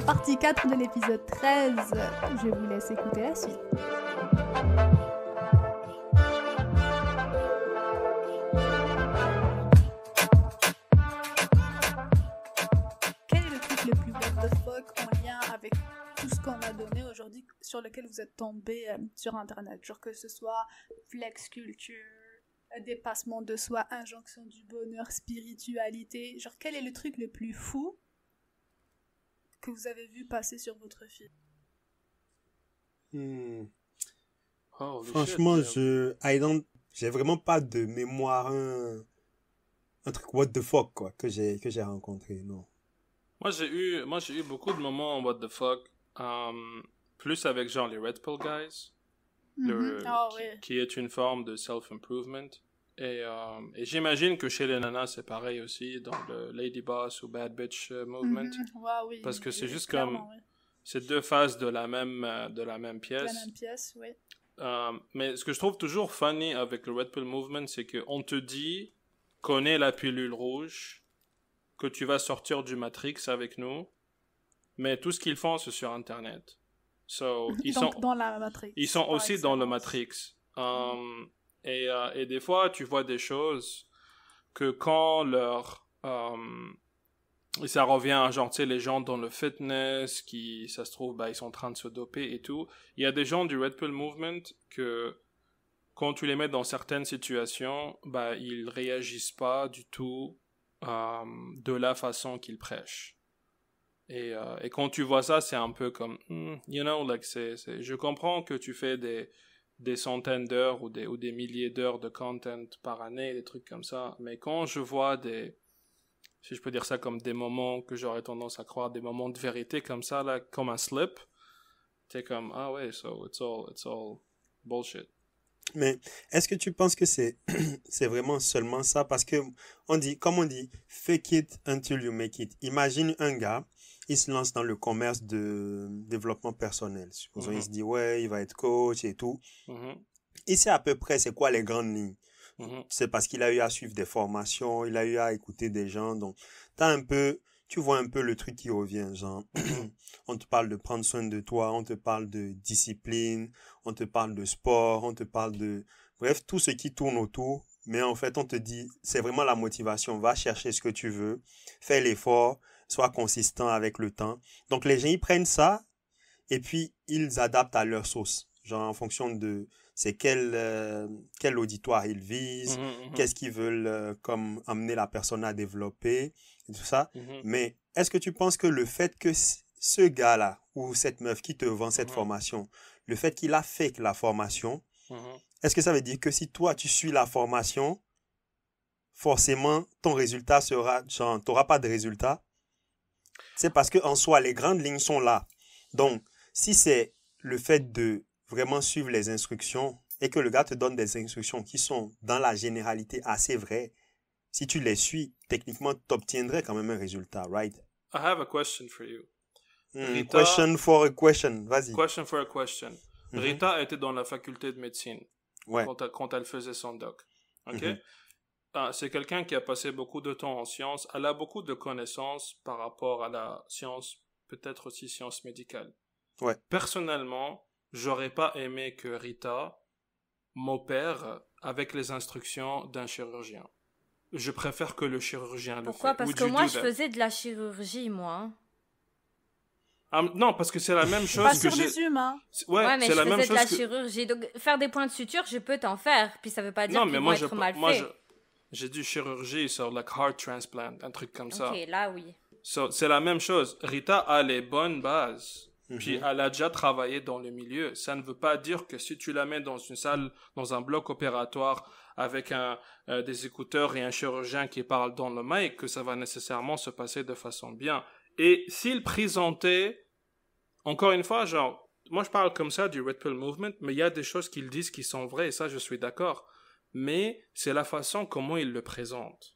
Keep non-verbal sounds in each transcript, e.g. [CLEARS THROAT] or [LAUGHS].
la partie 4 de l'épisode 13. Je vous laisse écouter la suite. Quel est le truc le plus what the fuck en lien avec tout ce qu'on a donné aujourd'hui sur lequel vous êtes tombé euh, sur internet Genre que ce soit flex culture, dépassement de soi, injonction du bonheur, spiritualité. Genre quel est le truc le plus fou que vous avez vu passer sur votre fil hmm. oh, Franchement, je I don't, j'ai vraiment pas de mémoire un, un truc what the fuck quoi que j'ai que j'ai rencontré non. Moi j'ai eu moi j'ai eu beaucoup de moments what the fuck um, plus avec genre les Red guys. Mm-hmm. Ah, qui, est une forme de self-improvement. Euh, et, j'imagine que chez les nanas, c'est pareil aussi, dans le Lady Boss ou Bad Bitch euh, Movement. Mhm. oui, parce que c'est juste comme. C'est deux phases de la même, euh, de la même pièce. oui. mais ce que je trouve toujours funny avec le Red Pill Movement, c'est qu'on te dit, connais la pilule rouge, que tu vas sortir du Matrix avec nous, mais tout ce qu'ils font, c'est sur Internet. [LAUGHS] ils Donc, sont, dans la Matrix. Ils sont aussi dans le Matrix. Mhm. Um, et, euh, et, des fois, tu vois des choses que quand leur... et euh, ça revient à genre, tu sais, les gens dans le fitness, qui, ça se trouve, bah, ils sont en train de se doper et tout. Il y a des gens du Red Pill Movement que, quand tu les mets dans certaines situations, bah, ils réagissent pas du tout euh, de la façon qu'ils prêchent. Et, et, quand tu vois ça, c'est un peu comme, hmm, you know, like, je comprends que tu fais des, des centaines d'heures ou des, des milliers d'heures de content par année, des trucs comme ça. Mais quand je vois des, si je peux dire ça comme des moments que j'aurais tendance à croire, des moments de vérité comme ça, là, comme un slip, t'es comme, ah ouais, so it's all, it's all bullshit. Mais est-ce que tu penses que c'est, [CLEARS THROAT] c'est vraiment seulement ça? Parce que on dit, comme on dit, fake it until you make it. Imagine un gars il se lance dans le commerce de développement personnel. Supposons, il mhm. se dit, ouais, il va être coach et tout. Mhm. Il sait à peu près c'est quoi les grandes lignes. Mhm. C'est parce qu'il a eu à suivre des formations, il a eu à écouter des gens. Donc, as un peu, tu vois un peu le truc qui revient, genre, [CLEARS THROAT] on te parle de prendre soin de toi, on te parle de discipline, on te parle de sport, on te parle de, bref, tout ce qui tourne autour. Mais en fait, on te dit, c'est vraiment la motivation, va chercher ce que tu veux, fais l'effort, soit consistant avec le temps. Donc les gens, ils prennent ça et puis ils adaptent à leur sauce, genre en fonction de c'est quel, euh, quel auditoire ils visent, mhm, mhm. qu'est-ce qu'ils veulent euh, comme amener la personne à développer, tout ça. Mhm. Mais est-ce que tu penses que le fait que ce gars-là ou cette meuf qui te vend cette formation, le fait qu'il a fait la formation, est-ce que ça veut dire que si toi tu suis la formation, forcément ton résultat sera, genre, n'auras pas de résultat c'est parce qu'en soi, les grandes lignes sont là. Donc, si c'est le fait de vraiment suivre les instructions et que le gars te donne des instructions qui sont dans la généralité assez vraies, si tu les suis, techniquement, tu obtiendrais quand même un résultat, right? I have a question for you. Hmm, question for a question, vas-y. Question for a question. Mhm. Rita était dans la faculté de médecine quand, elle, faisait son doc. OK? Mhm. Ah, c'est quelqu'un qui a passé beaucoup de temps en sciences. Elle a beaucoup de connaissances par rapport à la science, peut-être aussi science médicale. Ouais. Personnellement, j'aurais pas aimé que Rita m'opère avec les instructions d'un chirurgien. Je préfère que le chirurgien le Pourquoi Parce que moi, je faisais de la chirurgie, moi. Hein. Ah, non, parce que c'est la même chose pas sur les humains. Ouais, mais je de la chirurgie. Donc, faire des points de suture, je peux t'en faire. Puis ça veut pas dire que je moi, être mal fait. Je... J'ai du chirurgie sur le like, heart transplant, un truc comme ça. Ok, là oui. So, c'est la même chose. Rita a les bonnes bases. Mhm. Puis elle a déjà travaillé dans le milieu. Ça ne veut pas dire que si tu la mets dans une salle, dans un bloc opératoire, avec un, euh, des écouteurs et un chirurgien qui parle dans le mic, que ça va nécessairement se passer de façon bien. Et s'il présentait, encore une fois, genre, moi je parle comme ça du Red Pill Movement, mais il y a des choses qu'ils disent qui sont vraies, et ça je suis d'accord mais c'est la façon comment ils le présentent.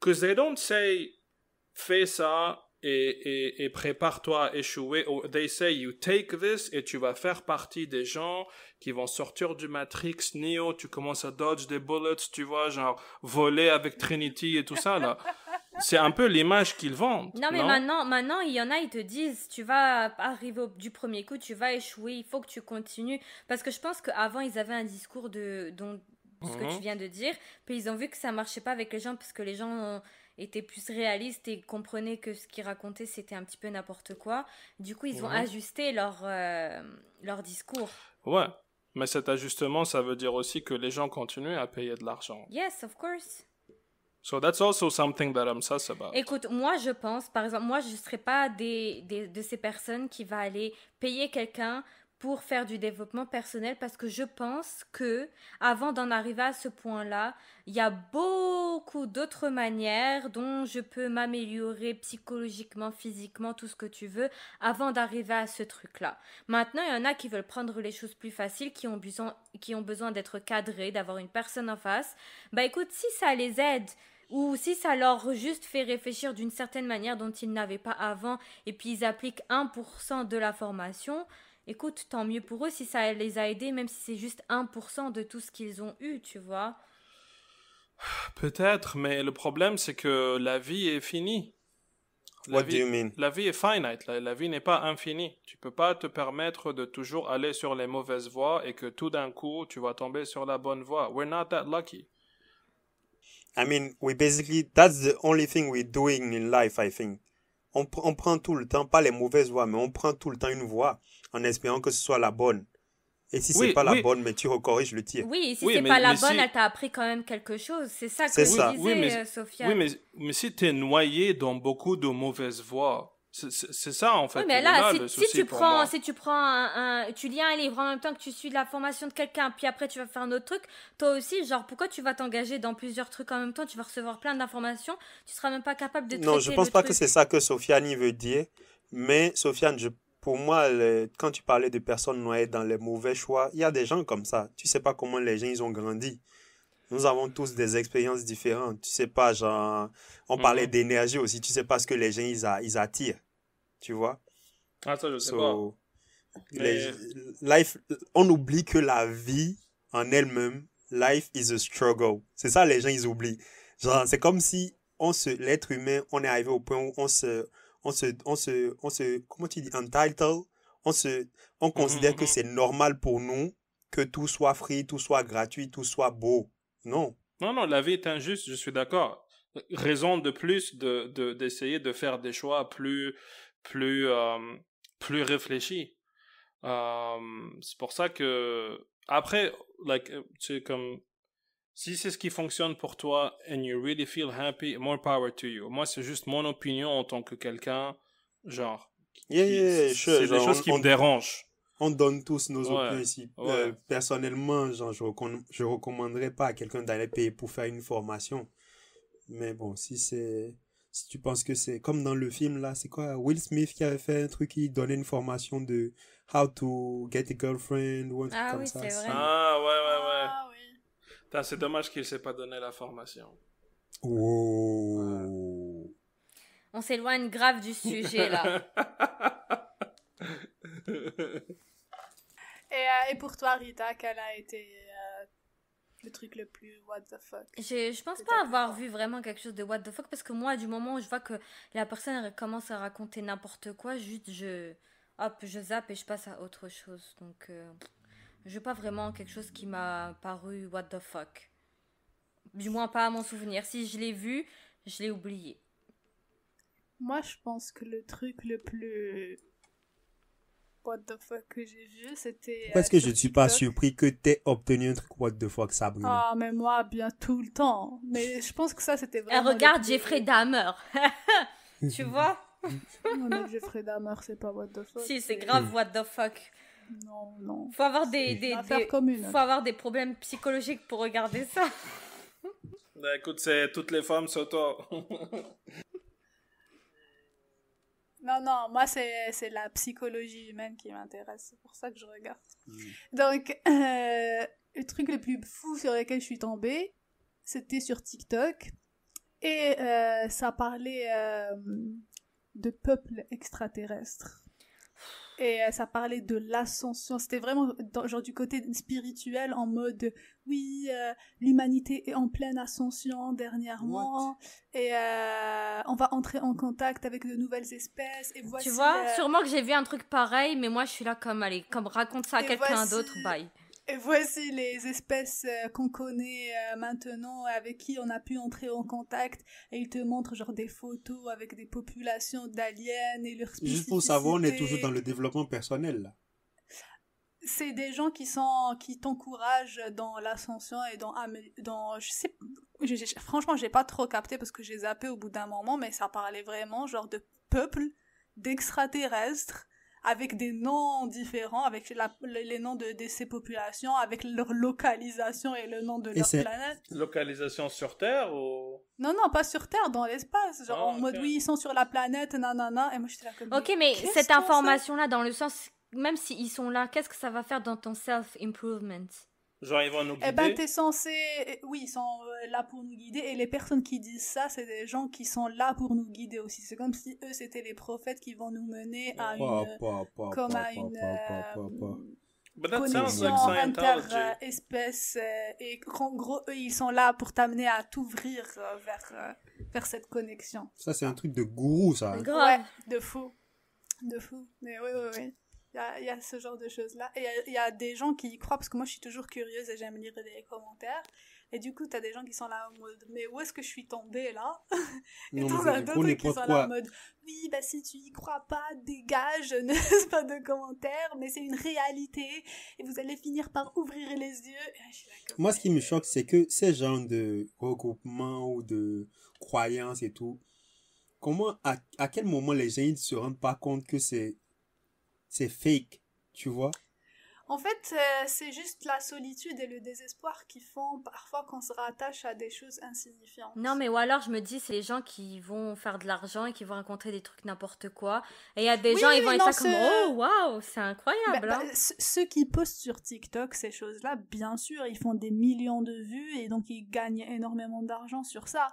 Que they don't say fais ça et, et, prépare-toi à échouer, they say you take this et tu vas faire partie des gens qui vont sortir du Matrix, Neo, tu commences à dodge des bullets, tu vois, genre voler avec Trinity et tout ça là. [LAUGHS] C'est un peu l'image qu'ils vendent. Non, mais maintenant, maintenant, il y en a, ils te disent, tu vas arriver du premier coup, tu vas échouer, il faut que tu continues. Parce que je pense qu'avant, ils avaient un discours de, dont, ce que tu mhm. viens de dire. Puis ils ont vu que ça marchait pas avec les gens parce que les gens euh, étaient plus réalistes et comprenaient que ce qu'ils racontaient c'était un petit peu n'importe quoi. Du coup, ils ont mhm. ajusté leur, euh, leur discours. Ouais, mais cet ajustement, ça veut dire aussi que les gens continuent à payer de l'argent. Yes, of course. So that's also something that I'm sus about. Écoute, moi je pense, par exemple, moi je ne serai pas des, des, de ces personnes qui va aller payer quelqu'un pour faire du développement personnel parce que je pense que avant d'en arriver à ce point-là, il y a beaucoup d'autres manières dont je peux m'améliorer psychologiquement, physiquement, tout ce que tu veux avant d'arriver à ce truc-là. Maintenant, il y en a qui veulent prendre les choses plus faciles, qui ont besoin qui ont besoin d'être cadrés, d'avoir une personne en face. Bah écoute, si ça les aide ou si ça leur juste fait réfléchir d'une certaine manière dont ils n'avaient pas avant et puis ils appliquent 1% de la formation, écoute, tant mieux pour eux si ça les a aidés, même si c'est juste 1% de tout ce qu'ils ont eu, tu vois. Peut-être, mais le problème, c'est que la vie est finie. La What vie, do you mean? La vie est finite, la, la vie n'est pas infinie. Tu peux pas te permettre de toujours aller sur les mauvaises voies et que tout d'un coup, tu vas tomber sur la bonne voie. We're not that lucky. I mean, we basically, that's the only thing we're doing in life, I think on, prend tout le temps, pas les mauvaises voies, mais on prend tout le temps une voie en espérant que ce soit la bonne. Et si ce c'est pas la bonne, mais tu recorriges le tir. Oui, si oui, c'est pas la bonne, elle t'a appris quand même quelque chose. C'est ça que vous disais, mais, euh, Sophia. Oui, mais, mais si tu es noyé dans beaucoup de mauvaises voies, c'est ça en fait. mais là, si, tu prends, si tu prends un, tu lis un livre en même temps que tu suis de la formation de quelqu'un, puis après tu vas faire un autre truc, toi aussi, genre pourquoi tu vas t'engager dans plusieurs trucs en même temps Tu vas recevoir plein d'informations, tu seras même pas capable de. Non, je pense pas que c'est ça que Sofiane veut dire, mais Sofiane, je, pour moi, quand tu parlais de personnes noyées dans les mauvais choix, il y a des gens comme ça. Tu sais pas comment les gens ils ont grandi. Nous avons tous des expériences différentes. Tu sais pas, genre, on mm-hmm. parlait d'énergie aussi. Tu sais pas ce que les gens ils attirent tu vois. Ah, ça, je sais life, on oublie que la vie en elle-même, life is a struggle. C'est ça, les gens, ils oublient. Genre, c'est comme si on se, l'être humain, on est arrivé au point où on se, on se, on se, on se, comment tu dis, entitled. On se, on mm-hmm, considère que mm-hmm. c'est normal pour nous que tout soit free, tout soit gratuit, tout soit beau. Non. Non, non, la vie est injuste, je suis d'accord. Raison de plus d'essayer de, d'essayer de faire des choix plus, plus, euh, plus réfléchi. Euh, c'est pour ça que, après, like, euh, comme, si c'est ce qui fonctionne pour toi and you really feel happy, more power to you. Moi, c'est juste mon opinion en tant que quelqu'un, genre. Yeah, yeah, c'est des choses qui me dérangent. On donne tous nos opinions ici. personnellement, genre, je, ne je recommanderais pas à quelqu'un d'aller payer pour faire une formation. Mais bon, si c'est si tu penses que c'est comme dans le film là, c'est quoi Will Smith qui avait fait un truc qui donnait une formation de How to get a girlfriend ou un ah, oui, c'est Vrai. Ah ouais ouais ouais. Ah, c'est dommage qu'il s'est pas donné la formation. On s'éloigne grave du sujet là. [LAUGHS] et, euh, et, pour toi Rita, quelle a été euh, le truc le plus what the fuck. Je, je pense pas avoir vu vraiment quelque chose de what the fuck parce que moi, du moment où je vois que la personne commence à raconter n'importe quoi, juste je. Hop, je zappe et je passe à autre chose. Donc, euh, je pas vraiment quelque chose qui m'a paru what the fuck. Du moins, pas à mon souvenir. Si je l'ai vu, je l'ai oublié. Moi, je pense que le truc le plus what the fuck que j'ai vu, c'était. Parce euh, que je ne suis pas surpris que tu aies obtenu un truc what the fuck, Ah, mais moi, bien tout le temps. Mais je pense que ça, c'était eh, vraiment. regarde Jeffrey Dahmer. [LAUGHS] tu vois Non, mais Jeffrey Dahmer, c'est pas what the fuck. Si, c'est grave what the fuck. Non, non. Faut avoir des, des, faut avoir des problèmes psychologiques pour regarder ça. Bah, écoute, c'est toutes les femmes toi. [LAUGHS] Non, non, moi, c'est la psychologie humaine qui m'intéresse. C'est pour ça que je regarde. Hmm. Donc, euh, le truc le plus fou sur lequel je suis tombée, c'était sur TikTok. Et euh, ça parlait euh, de peuples extraterrestres. Et euh, ça parlait de l'ascension. C'était vraiment dans, genre du côté spirituel en mode oui, euh, l'humanité est en pleine ascension dernièrement et euh, on va entrer en contact avec de nouvelles espèces. Et voici tu vois, sûrement que j'ai vu un truc pareil, mais moi je suis là comme allez, comme raconte ça à quelqu'un d'autre, bye. Et voici les espèces euh, qu'on connaît euh, maintenant, avec qui on a pu entrer en contact. Et ils te montrent genre des photos avec des populations d'aliens et leurs Juste pour savoir, on est toujours dans le développement personnel. C'est des gens qui sont qui t'encouragent dans l'ascension et dans dans je sais franchement j'ai pas trop capté parce que j'ai zappé au bout d'un moment mais ça parlait vraiment genre de peuple d'extraterrestres avec des noms différents, avec les noms de, ces populations, avec leur localisation et le nom de leur planète. Localisation sur Terre ou Non, non, pas sur Terre, dans l'espace. Genre ah, en mode, oui, ils sont sur la planète, nanana. Et moi, j'étais là comme. Ok, mais, cette information-là, dans le sens, même s'ils sont là, qu'est-ce que ça va faire dans ton self-improvement Genre, ils vont nous guider. Eh ben, t'es censé. Eh, oui, ils sont euh, là pour nous guider. Et les personnes qui disent ça, c'est des gens qui sont là pour nous guider aussi. C'est comme si eux, c'était les prophètes qui vont nous mener à une. Comme à une. Euh, connexion inter-espèce. Euh, et en gros, eux, ils sont là pour t'amener à t'ouvrir vers, vers cette connexion. Ça, c'est un truc de gourou, ça. Hein. Ouais, de fou. De fou. Mais oui, oui, oui. Il y a, ce genre de choses-là. Et il y, a des gens qui y croient, parce que moi, je suis toujours curieuse et j'aime lire des commentaires. Et du coup, tu as des gens qui sont là en mode, mais où est-ce que je suis tombée là [LAUGHS] Et d'autres qui sont là en mode, oui, bah si tu y crois pas, dégage, [LAUGHS] ne laisse pas de commentaires, mais c'est une réalité et vous allez finir par ouvrir les yeux. Moi, ce qui me choque, c'est que ces genres de regroupements ou de croyances et tout, comment, à, à quel moment les gens ne se rendent pas compte que c'est c'est fake, tu vois. En fait, euh, c'est juste la solitude et le désespoir qui font parfois qu'on se rattache à des choses insignifiantes. Non, mais ou alors je me dis, c'est les gens qui vont faire de l'argent et qui vont rencontrer des trucs n'importe quoi. Et il y a des gens, ils vont être comme Oh, waouh, c'est incroyable. Bah, bah, hein. ceux qui postent sur TikTok ces choses-là, bien sûr, ils font des millions de vues et donc ils gagnent énormément d'argent sur ça.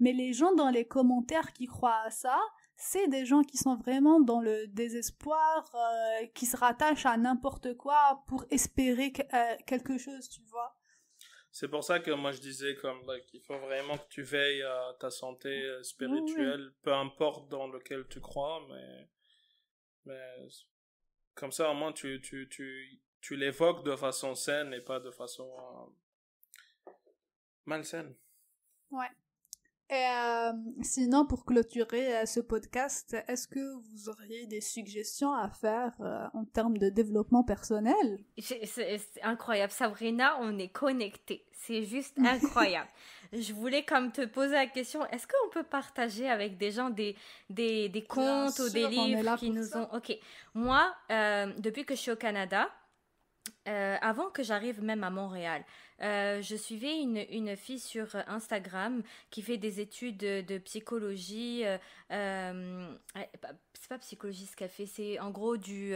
Mais les gens dans les commentaires qui croient à ça, c'est des gens qui sont vraiment dans le désespoir, euh, qui se rattachent à n'importe quoi pour espérer euh, quelque chose, tu vois. C'est pour ça que moi je disais comme faut vraiment que tu veilles à ta santé euh, spirituelle, peu importe dans lequel tu crois, mais, mais comme ça au moins tu, tu, tu, tu l'évoques de façon saine et pas de façon malsaine. Ouais. Et euh, sinon, pour clôturer euh, ce podcast, est-ce que vous auriez des suggestions à faire euh, en termes de développement personnel C'est incroyable, Sabrina, on est connectés. C'est juste [LAUGHS] incroyable. je voulais comme te poser la question, est-ce qu'on peut partager avec des gens des, des, des contes ou des livres qui nous ont... Ok, moi, depuis que je suis au Canada, euh, avant que j'arrive même à Montréal, euh, je suivais une, une, fille sur euh, Instagram qui fait des études de, psychologie. c'est pas psychologie ce qu'elle fait, c'est en gros du.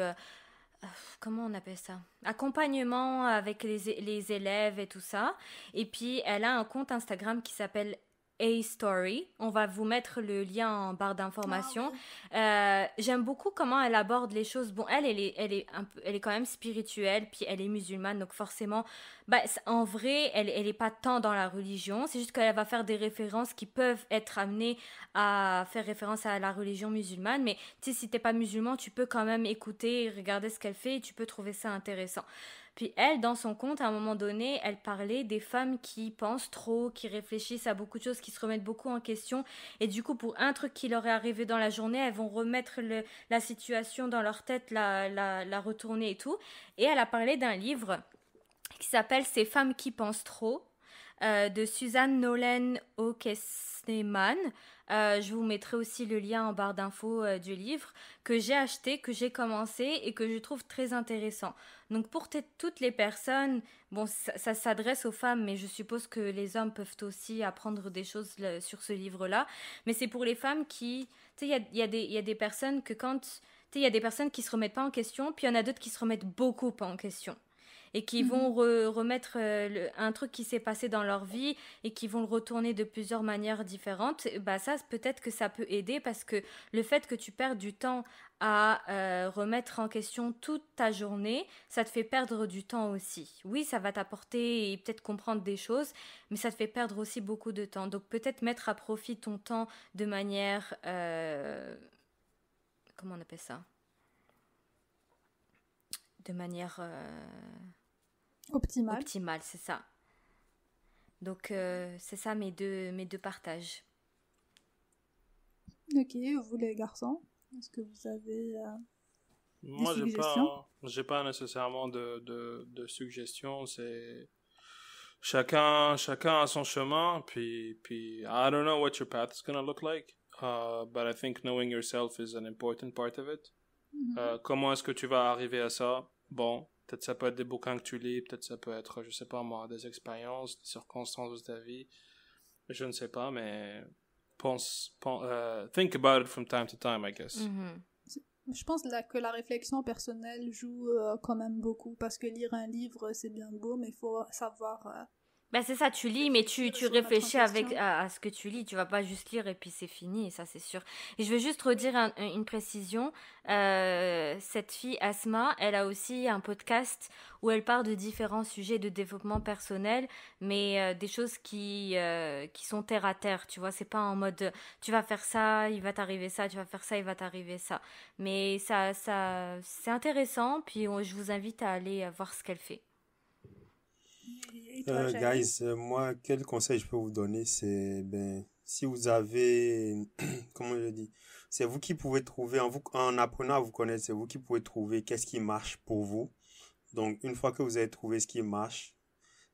Comment on appelle ça Accompagnement avec les, les, élèves et tout ça. Et puis, elle a un compte Instagram qui s'appelle a-Story. On va vous mettre le lien en barre d'information. Ah euh, j'aime beaucoup comment elle aborde les choses. Bon, elle, elle est, elle est, un peu, elle est quand même spirituelle, puis elle est musulmane, donc forcément, bah, en vrai, elle n'est pas tant dans la religion. C'est juste qu'elle va faire des références qui peuvent être amenées à faire référence à la religion musulmane. Mais tu n'es pas musulman, tu peux quand même écouter, regarder ce qu'elle fait, et tu peux trouver ça intéressant. Puis elle, dans son compte, à un moment donné, elle parlait des femmes qui pensent trop, qui réfléchissent à beaucoup de choses, qui se remettent beaucoup en question. Et du coup, pour un truc qui leur est arrivé dans la journée, elles vont remettre la situation dans leur tête, la, retourner et tout. Et elle a parlé d'un livre qui s'appelle Ces femmes qui pensent trop, euh, de Suzanne Nolen Okesneman. Euh, je vous mettrai aussi le lien en barre d'infos euh, du livre que j'ai acheté, que j'ai commencé et que je trouve très intéressant. Donc pour toutes les personnes, bon, ça, s'adresse aux femmes, mais je suppose que les hommes peuvent aussi apprendre des choses sur ce livre-là. Mais c'est pour les femmes qui, tu il y, a, des personnes que quand, tu sais, il y a des personnes qui se remettent pas en question, puis il y en a d'autres qui se remettent beaucoup pas en question et qui mhm. vont remettre euh, un truc qui s'est passé dans leur vie et qui vont le retourner de plusieurs manières différentes, bah ça peut-être que ça peut aider parce que le fait que tu perdes du temps à euh, remettre en question toute ta journée, ça te fait perdre du temps aussi. Oui, ça va t'apporter et peut-être comprendre des choses, mais ça te fait perdre aussi beaucoup de temps. Donc peut-être mettre à profit ton temps de manière... Euh, comment on appelle ça De manière... Optimal. c'est ça. Donc, euh, c'est ça mes deux, mes deux partages. Ok, vous les garçons, est-ce que vous avez. Euh, Moi, je pas, pas nécessairement de, de, suggestions. C'est chacun, chacun a son chemin. Puis, puis, I don't know what your path is going to look like. Uh, but I think knowing yourself is an important part of it. Mm-hmm. Uh, comment est-ce que tu vas arriver à ça? Bon, Peut-être ça peut être des bouquins que tu lis, peut-être ça peut être, je sais pas moi, des expériences, des circonstances de ta vie. Je ne sais pas, mais pense, euh, think about it from time to time, I guess. Mhm. Je pense que la réflexion personnelle joue euh, quand même beaucoup parce que lire un livre c'est bien beau, mais il faut savoir euh, bah, c'est ça, tu lis, mais tu, euh, tu réfléchis avec, à, ce que tu lis. Tu vas pas juste lire et puis c'est fini, ça c'est sûr. Et je veux juste redire une précision. Euh, cette fille, Asma, elle a aussi un podcast où elle parle de différents sujets de développement personnel, mais euh, des choses qui, qui sont terre à terre. Tu vois, c'est pas en mode tu vas faire ça, il va t'arriver ça, tu vas faire ça, il va t'arriver ça. Mais ça, ça c'est intéressant, puis je vous invite à aller voir ce qu'elle fait. Euh, guys, euh, moi, quel conseil je peux vous donner, c'est ben, si vous avez, [CLEARS THROAT] comment je dis, c'est vous qui pouvez trouver, en, vous, en apprenant à vous connaître, c'est vous qui pouvez trouver qu'est-ce qui marche pour vous. Donc, une fois que vous avez trouvé ce qui marche,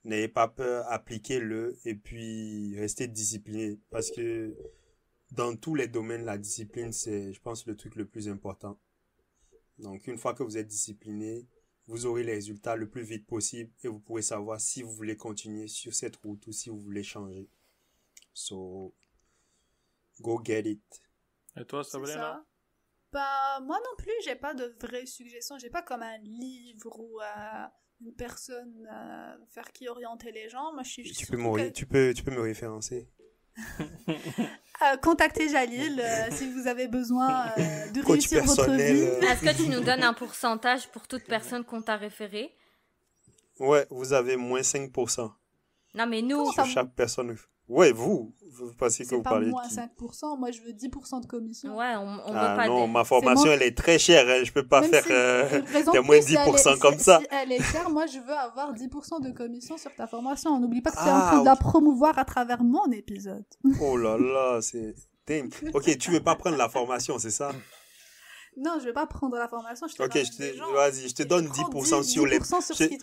n'ayez pas peur, appliquez-le et puis restez discipliné. Parce que dans tous les domaines, la discipline, c'est, je pense, le truc le plus important. Donc, une fois que vous êtes discipliné, vous aurez les résultats le plus vite possible et vous pourrez savoir si vous voulez continuer sur cette route ou si vous voulez changer. So, go get it. Et toi, Sabrina? Bah, moi non plus, j'ai pas de vraies suggestions. J'ai pas comme un livre ou euh, une personne euh, faire qui orienter les gens. Moi, je suis. Tu tu peux, tu peux me référencer. [LAUGHS] Euh, contactez Jalil euh, si vous avez besoin euh, de réussir votre vie. Est-ce que tu nous donnes un pourcentage pour toute personne qu'on t'a référé Ouais, vous avez moins 5%. Non, mais nous, chaque personne. Ouais, vous, vous que vous parlez moi de qui 5%, moi je veux 10% de commission. Ouais, on, on ah, veut pas non, ma formation elle est très chère, Je hein, je peux pas faire si euh, moins 10% comme ça. elle est chère, moi je veux avoir 10% de commission sur ta formation. on N'oublie pas que tu es en ah, train de la promouvoir à travers mon épisode. [LAUGHS] Oh là là, c'est Ok, tu veux pas prendre la formation, c'est ça Non, je ne vais pas prendre la formation, je OK, vas-y, je te donne 10%, sur 10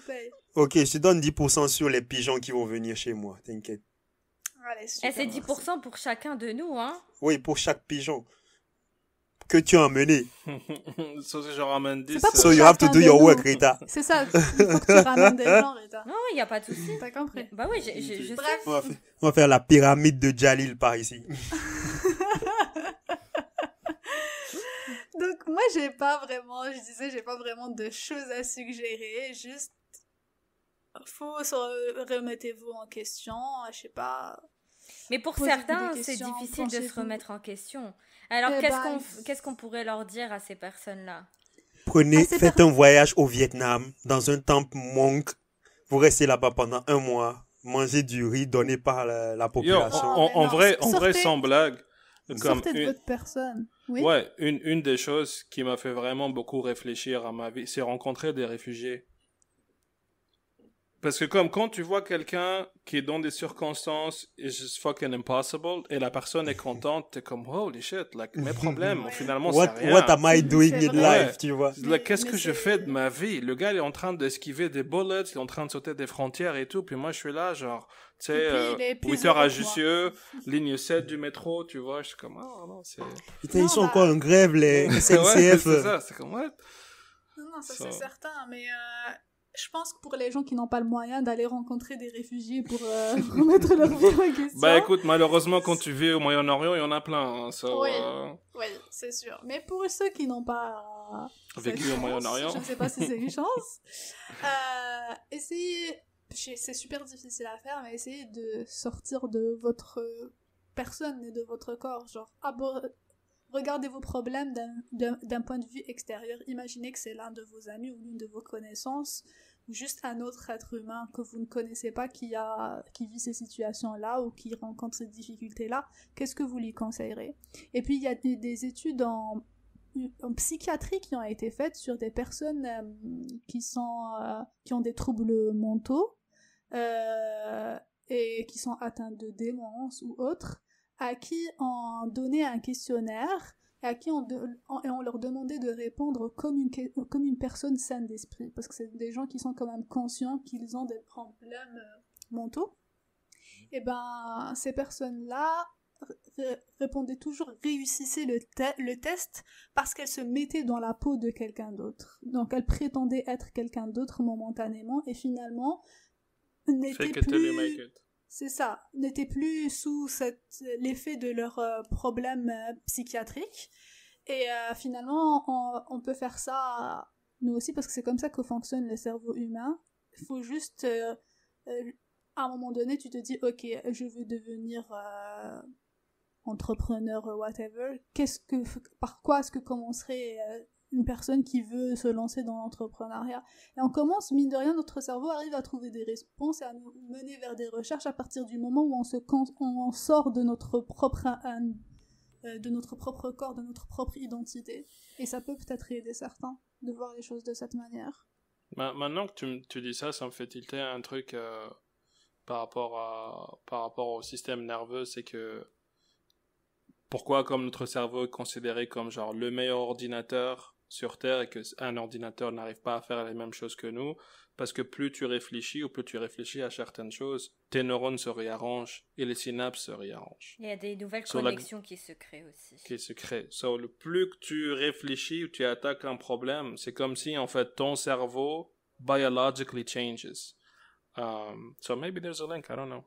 OK, je te donne 10% sur les pigeons qui vont venir chez moi, t'inquiète. Ah, Et eh, c'est 10% pour chacun de nous, hein Oui, pour chaque pigeon que tu as amené. so, [LAUGHS] si je ramène 10, pas so you have to do your work, Rita. C'est ça, il faut que tu ramènes des gens, Rita. Non, il n'y a pas de souci. T'as compris Bah oui, je, je, On, va faire, la pyramide de Jalil par ici. [LAUGHS] Donc moi, j'ai pas vraiment, je disais, j'ai pas vraiment de choses à suggérer, juste faut remettez-vous en question, je sais pas, mais pour certains, c'est difficile de se remettre en question. Alors, eh qu'est-ce bah, qu'on qu'est-ce qu'on pourrait leur dire à ces personnes-là Prenez, faites un voyage au Vietnam, dans un temple monk. Vous restez là-bas pendant un mois, mangez du riz donné par la, population. en, vrai, en vrai, sans blague, comme de votre personne. Oui? Ouais, une, une des choses qui m'a fait vraiment beaucoup réfléchir à ma vie, c'est rencontrer des réfugiés. Parce que comme quand tu vois quelqu'un qui est dans des circonstances just fucking impossible et la personne est contente, t'es comme holy shit, like, mes problèmes, finalement c'est rien. What am I doing in life, tu vois Qu'est-ce que je fais de ma vie Le gars il est en train d'esquiver des bullets, il est en train de sauter des frontières et tout, puis moi je suis là genre, tu sais, 8 euh, heures à Jussieu, ligne 7 du métro, tu vois, je suis comme ah non c'est. ils sont bah- encore en grève les SNCF. [LAUGHS] c'est ça, c'est comme non, non, ça c'est certain, mais euh, je pense que pour les gens qui n'ont pas le moyen d'aller rencontrer des réfugiés pour euh, [LAUGHS] remettre leur vie en question. Bah écoute, malheureusement, quand tu vis au Moyen-Orient, il y en a plein. Hein, ça, oui, euh. c'est sûr. Mais pour ceux qui n'ont pas euh, vécu au Moyen-Orient, je ne sais pas si c'est une [LAUGHS] chance. essayez, c'est super difficile à faire, mais essayez de sortir de votre personne et de votre corps. Genre, regardez vos problèmes d'un point de vue extérieur. Imaginez que c'est l'un de vos amis ou l'une de vos connaissances juste un autre être humain que vous ne connaissez pas qui a qui vit ces situations là ou qui rencontre ces difficultés là qu'est-ce que vous lui conseillerez et puis il y a des, études en, psychiatrie qui ont été faites sur des personnes euh, qui sont euh, qui ont des troubles mentaux euh, et qui sont atteintes de démence ou autres à qui on donnait un questionnaire et à qui on, leur demandait de répondre comme une, personne saine d'esprit, parce que c'est des gens qui sont quand même conscients qu'ils ont des problèmes euh, mentaux. Et ben, ces personnes-là répondaient toujours réussissaient le, test parce qu'elles se mettaient dans la peau de quelqu'un d'autre. Donc elles prétendaient être quelqu'un d'autre momentanément et finalement n'étaient plus... C'est ça, n'étaient plus sous l'effet de leurs euh, problème problèmes euh, psychiatriques. Et euh, finalement, on, on, peut faire ça nous aussi parce que c'est comme ça que fonctionne le cerveau humain. Il faut juste, à un moment donné, tu te dis, ok, je veux devenir entrepreneur, whatever. Qu'est-ce que, par quoi est-ce que commencerait une personne qui veut se lancer dans l'entrepreneuriat. Et on commence, mine de rien, notre cerveau arrive à trouver des réponses et à nous mener vers des recherches à partir du moment où on, se, on sort de notre propre euh, de notre propre corps, de notre propre identité. Et ça peut peut-être aider certains de voir les choses de cette manière. Maintenant que tu, tu dis ça, ça me fait tilter un truc euh, par, rapport à, par rapport au système nerveux, c'est que pourquoi comme notre cerveau est considéré comme genre le meilleur ordinateur sur Terre et qu'un ordinateur n'arrive pas à faire les mêmes choses que nous, parce que plus tu réfléchis ou plus tu réfléchis à certaines choses, tes neurones se réarrangent et les synapses se réarrangent. Il y a des nouvelles connexions qui se créent aussi. Qui se créent. So, plus que tu réfléchis ou tu attaques un problème, c'est comme si en fait ton cerveau biologically changes. Um, so maybe there's a link, I don't know.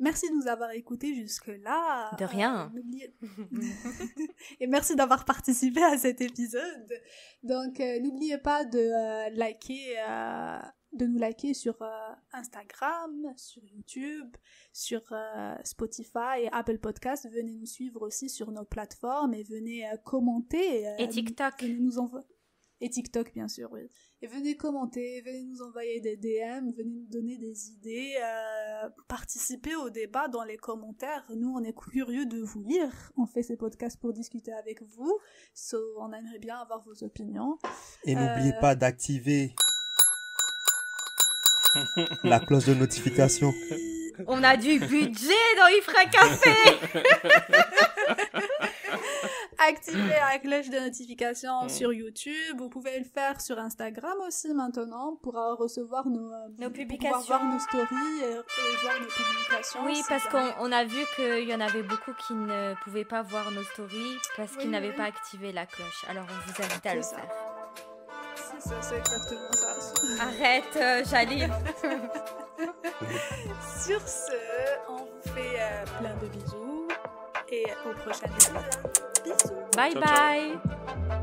Merci de nous avoir écoutés jusque-là. De rien. Euh, [LAUGHS] et merci d'avoir participé à cet épisode. Donc, euh, n'oubliez pas de euh, liker, de nous liker sur Instagram, sur YouTube, sur Spotify et Apple Podcast. Venez nous suivre aussi sur nos plateformes et venez commenter. et TikTok. Venez nous envoyer et TikTok bien sûr, oui. Et venez commenter, venez nous envoyer des DM, venez nous donner des idées, participer euh, participez au débat dans les commentaires. Nous, on est curieux de vous lire. On fait ces podcasts pour discuter avec vous. on aimerait bien avoir vos opinions. Et n'oubliez euh, pas d'activer la cloche de notification. [LAUGHS] On a du budget dans Ifra Café [LAUGHS] activez [CLEARS THROAT] la cloche de notification sur YouTube. Vous pouvez le faire sur Instagram aussi maintenant pour euh, recevoir nos, euh, publications. Pour voir nos stories et, voir nos publications. Oui, parce qu'on a vu qu'il y en avait beaucoup qui ne pouvaient pas voir nos stories parce qu'ils n'avaient pas activé la cloche. Alors on vous invite à le faire. ça, c'est exactement ça. [LAUGHS] Arrête, euh, [LAUGHS] sur ce, on vous fait euh, plein de bisous et au prochain épisode. Bisous. Bye ciao, bye. Ciao.